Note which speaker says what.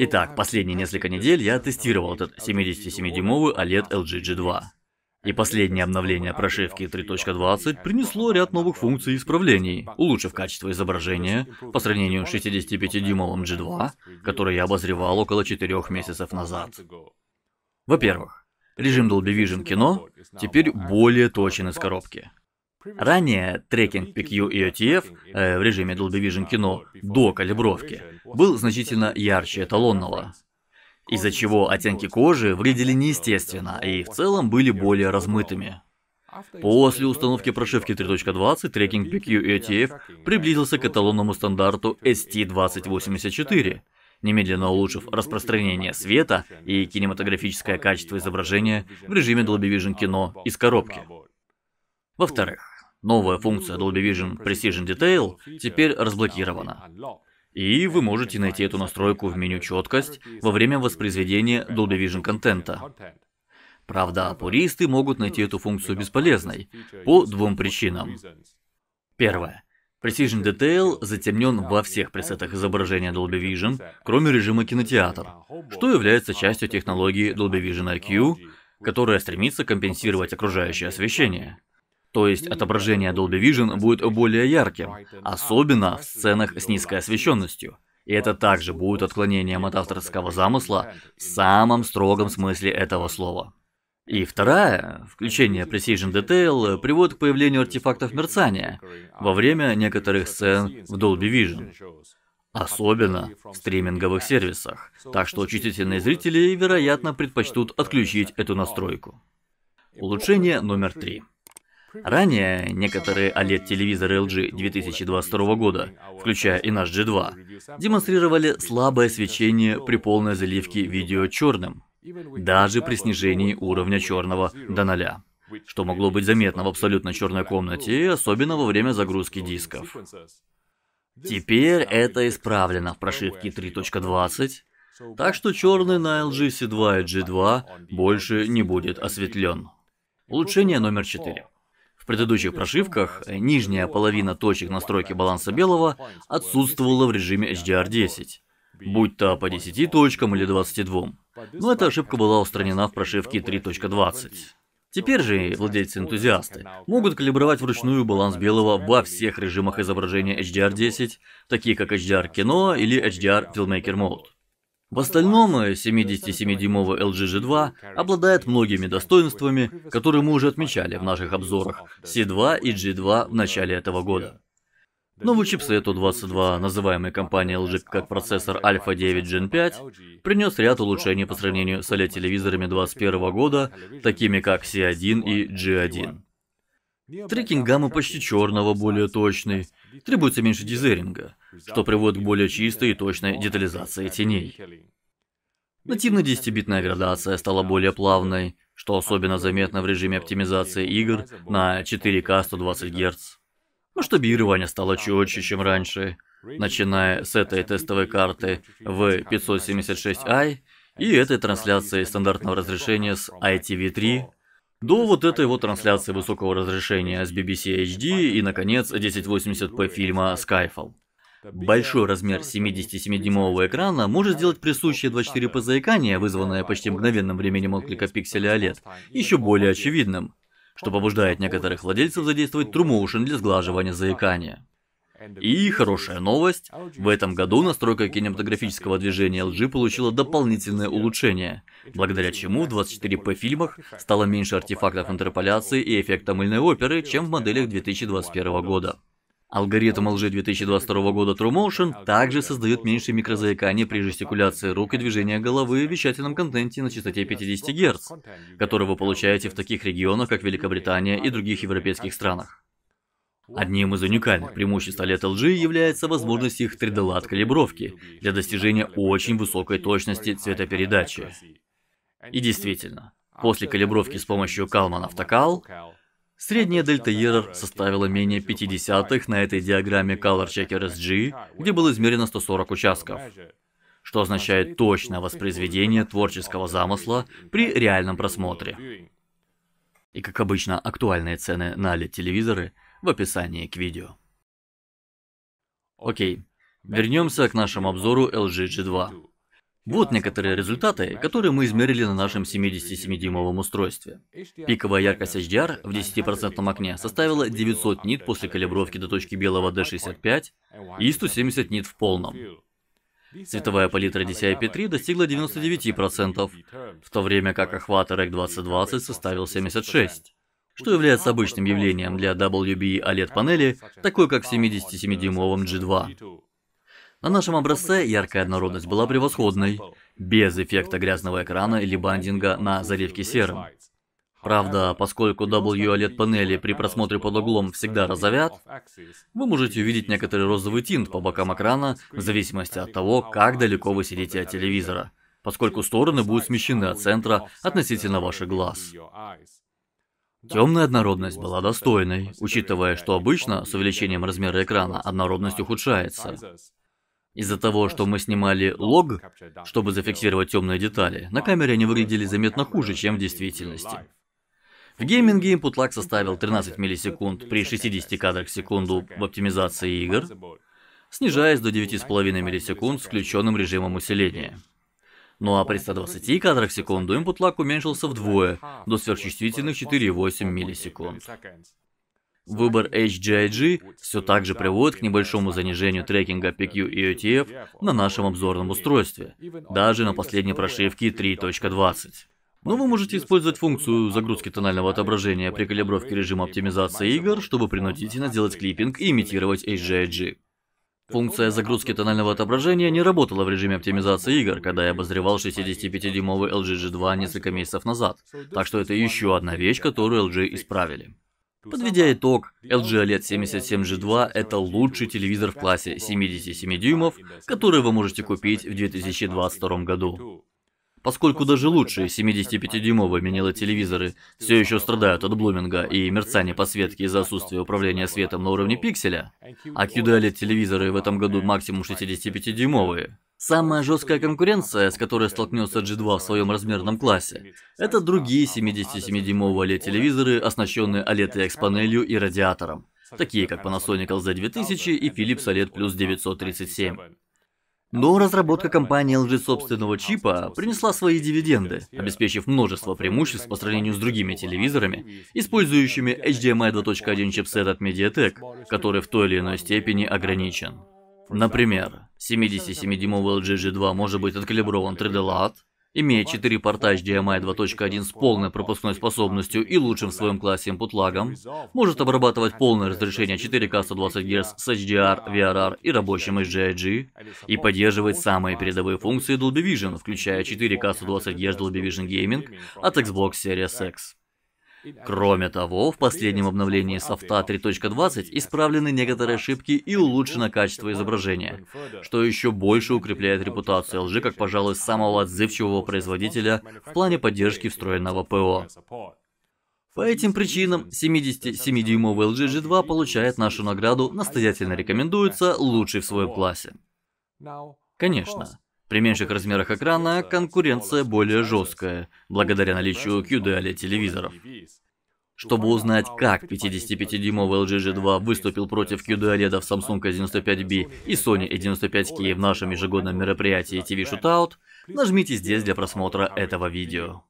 Speaker 1: Итак, последние несколько недель я тестировал этот 77-дюймовый OLED LG G2. И последнее обновление прошивки 3.20 принесло ряд новых функций и исправлений, улучшив качество изображения по сравнению с 65-дюймовым G2, который я обозревал около 4 месяцев назад. Во-первых, режим Dolby Vision кино теперь более точен из коробки. Ранее трекинг PQ и OTF э, в режиме Dolby Vision кино до калибровки был значительно ярче эталонного, из-за чего оттенки кожи выглядели неестественно и в целом были более размытыми. После установки прошивки 3.20 трекинг PQ и OTF приблизился к эталонному стандарту ST2084, немедленно улучшив распространение света и кинематографическое качество изображения в режиме Dolby Vision кино из коробки. Во-вторых, новая функция Dolby Vision Precision Detail теперь разблокирована. И вы можете найти эту настройку в меню «Четкость» во время воспроизведения Dolby Vision контента. Правда, пуристы могут найти эту функцию бесполезной по двум причинам. Первое. Precision Detail затемнен во всех пресетах изображения Dolby Vision, кроме режима кинотеатр, что является частью технологии Dolby Vision IQ, которая стремится компенсировать окружающее освещение. То есть отображение Dolby Vision будет более ярким, особенно в сценах с низкой освещенностью. И это также будет отклонением от авторского замысла в самом строгом смысле этого слова. И второе, включение Precision Detail, приводит к появлению артефактов мерцания во время некоторых сцен в Dolby Vision. Особенно в стриминговых сервисах. Так что чувствительные зрители, вероятно, предпочтут отключить эту настройку. Улучшение номер три. Ранее некоторые OLED-телевизоры LG 2022 года, включая и наш G2, демонстрировали слабое свечение при полной заливке видео черным, даже при снижении уровня черного до ноля что могло быть заметно в абсолютно черной комнате, особенно во время загрузки дисков. Теперь это исправлено в прошивке 3.20, так что черный на LG C2 и G2 больше не будет осветлен. Улучшение номер 4 предыдущих прошивках нижняя половина точек настройки баланса белого отсутствовала в режиме HDR10, будь то по 10 точкам или 22. Но эта ошибка была устранена в прошивке 3.20. Теперь же владельцы-энтузиасты могут калибровать вручную баланс белого во всех режимах изображения HDR10, такие как HDR кино или HDR Filmmaker Mode. В остальном 77-дюймовый LG G2 обладает многими достоинствами, которые мы уже отмечали в наших обзорах C2 и G2 в начале этого года. Новый чипсет U22, называемый компанией LG как процессор Alpha 9 Gen 5, принес ряд улучшений по сравнению с OLED-телевизорами 2021 года, такими как C1 и G1. Трекинг гаммы почти черного, более точный. Требуется меньше дизеринга что приводит к более чистой и точной детализации теней. Нативная 10 битная градация стала более плавной, что особенно заметно в режиме оптимизации игр на 4К 120 Гц. Масштабирование стало четче, чем раньше, начиная с этой тестовой карты в 576i и этой трансляции стандартного разрешения с ITV3 до вот этой вот трансляции высокого разрешения с BBC HD и, наконец, 1080p фильма Skyfall. Большой размер 77-дюймового экрана может сделать присущее 24p заикание, вызванное почти мгновенным временем отклика пикселя OLED, еще более очевидным, что побуждает некоторых владельцев задействовать True для сглаживания заикания. И хорошая новость, в этом году настройка кинематографического движения LG получила дополнительное улучшение, благодаря чему в 24p фильмах стало меньше артефактов интерполяции и эффекта мыльной оперы, чем в моделях 2021 года. Алгоритм LG2022 года TrueMotion также создает меньшее микрозаикание при жестикуляции рук и движения головы в вещательном контенте на частоте 50 Гц, который вы получаете в таких регионах, как Великобритания и других европейских странах. Одним из уникальных преимуществ OLED LG является возможность их 3D-лад-калибровки для достижения очень высокой точности цветопередачи. И действительно, после калибровки с помощью Kalman AutoCal Средняя дельта Ерор составила менее 50 на этой диаграмме Color Checker SG, где было измерено 140 участков, что означает точное воспроизведение творческого замысла при реальном просмотре. И как обычно, актуальные цены на LED-телевизоры в описании к видео. Окей, вернемся к нашему обзору LG G2. Вот некоторые результаты, которые мы измерили на нашем 77-дюймовом устройстве. Пиковая яркость HDR в 10% окне составила 900 нит после калибровки до точки белого D65 и 170 нит в полном. Цветовая палитра DCI-P3 достигла 99%, в то время как охват REC 2020 составил 76% что является обычным явлением для WBE OLED-панели, такой как в 77-дюймовом G2. На нашем образце яркая однородность была превосходной, без эффекта грязного экрана или бандинга на заливке серым. Правда, поскольку WLED-панели при просмотре под углом всегда розовят, вы можете увидеть некоторый розовый тинт по бокам экрана в зависимости от того, как далеко вы сидите от телевизора, поскольку стороны будут смещены от центра относительно ваших глаз. Темная однородность была достойной, учитывая, что обычно с увеличением размера экрана однородность ухудшается. Из-за того, что мы снимали лог, чтобы зафиксировать темные детали, на камере они выглядели заметно хуже, чем в действительности. В гейминге input lag составил 13 миллисекунд при 60 кадрах в секунду в оптимизации игр, снижаясь до 9,5 миллисекунд с включенным режимом усиления. Ну а при 120 кадрах в секунду input lag уменьшился вдвое, до сверхчувствительных 4,8 миллисекунд. Выбор HGIG все также приводит к небольшому занижению трекинга PQ и ETF на нашем обзорном устройстве, даже на последней прошивке 3.20. Но вы можете использовать функцию загрузки тонального отображения при калибровке режима оптимизации игр, чтобы принудительно сделать клиппинг и имитировать HGIG. Функция загрузки тонального отображения не работала в режиме оптимизации игр, когда я обозревал 65-дюймовый LG G2 несколько месяцев назад, так что это еще одна вещь, которую LG исправили. Подведя итог, LG OLED 77G2 это лучший телевизор в классе 77 дюймов, который вы можете купить в 2022 году. Поскольку даже лучшие 75-дюймовые мини-телевизоры все еще страдают от блуминга и мерцания подсветки из-за отсутствия управления светом на уровне пикселя, а QD-OLED-телевизоры в этом году максимум 65-дюймовые, Самая жесткая конкуренция, с которой столкнется G2 в своем размерном классе, это другие 77-дюймовые OLED-телевизоры, оснащенные OLED-X-панелью и радиатором, такие как Panasonic LZ2000 и Philips OLED Plus 937. Но разработка компании LG собственного чипа принесла свои дивиденды, обеспечив множество преимуществ по сравнению с другими телевизорами, использующими HDMI 2.1 чипсет от MediaTek, который в той или иной степени ограничен. Например, 77-дюймовый LG G2 может быть откалиброван 3D LAT, имея 4 порта HDMI 2.1 с полной пропускной способностью и лучшим в своем классе input-лагом, может обрабатывать полное разрешение 4К 120 Гц с HDR, VRR и рабочим HDIG, и поддерживать самые передовые функции Dolby Vision, включая 4К 120 Гц Dolby Vision Gaming от Xbox Series X. Кроме того, в последнем обновлении софта 3.20 исправлены некоторые ошибки и улучшено качество изображения, что еще больше укрепляет репутацию LG как, пожалуй, самого отзывчивого производителя в плане поддержки встроенного ПО. По этим причинам 77-дюймовый LG G2 получает нашу награду, настоятельно рекомендуется, лучший в своем классе. Конечно, при меньших размерах экрана конкуренция более жесткая, благодаря наличию QD-OLED e телевизоров. Чтобы узнать, как 55-дюймовый LG G2 выступил против QD-OLED e Samsung 95B и Sony 95K в нашем ежегодном мероприятии TV Shootout, нажмите здесь для просмотра этого видео.